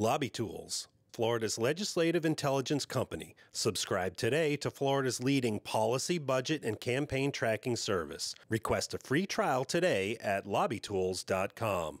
Lobby Tools, Florida's legislative intelligence company. Subscribe today to Florida's leading policy, budget, and campaign tracking service. Request a free trial today at lobbytools.com.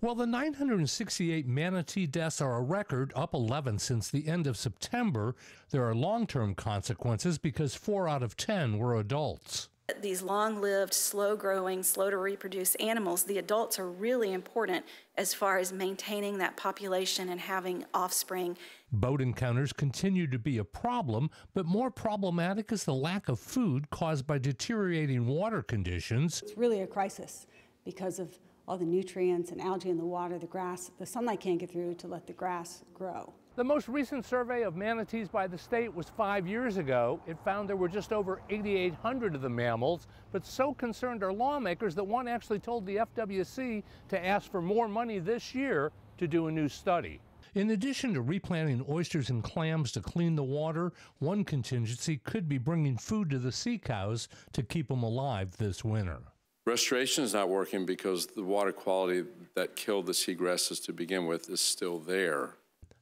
While the 968 manatee deaths are a record, up 11 since the end of September, there are long term consequences because four out of 10 were adults these long lived, slow growing, slow to reproduce animals, the adults are really important as far as maintaining that population and having offspring. Boat encounters continue to be a problem, but more problematic is the lack of food caused by deteriorating water conditions. It's really a crisis because of all the nutrients and algae in the water, the grass, the sunlight can't get through to let the grass grow. The most recent survey of manatees by the state was five years ago. It found there were just over 8,800 of the mammals, but so concerned are lawmakers that one actually told the FWC to ask for more money this year to do a new study. In addition to replanting oysters and clams to clean the water, one contingency could be bringing food to the sea cows to keep them alive this winter. Restoration is not working because the water quality that killed the seagrasses to begin with is still there.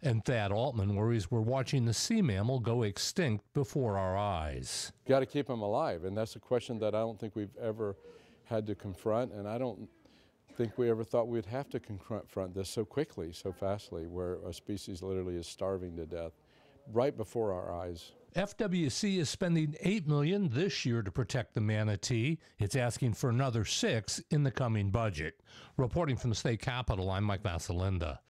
And Thad Altman worries we're watching the sea mammal go extinct before our eyes. Got to keep them alive, and that's a question that I don't think we've ever had to confront, and I don't think we ever thought we'd have to confront this so quickly, so fastly, where a species literally is starving to death right before our eyes. FWC is spending 8 million this year to protect the manatee. It's asking for another 6 in the coming budget. Reporting from the state capitol, I'm Mike Vasalinda.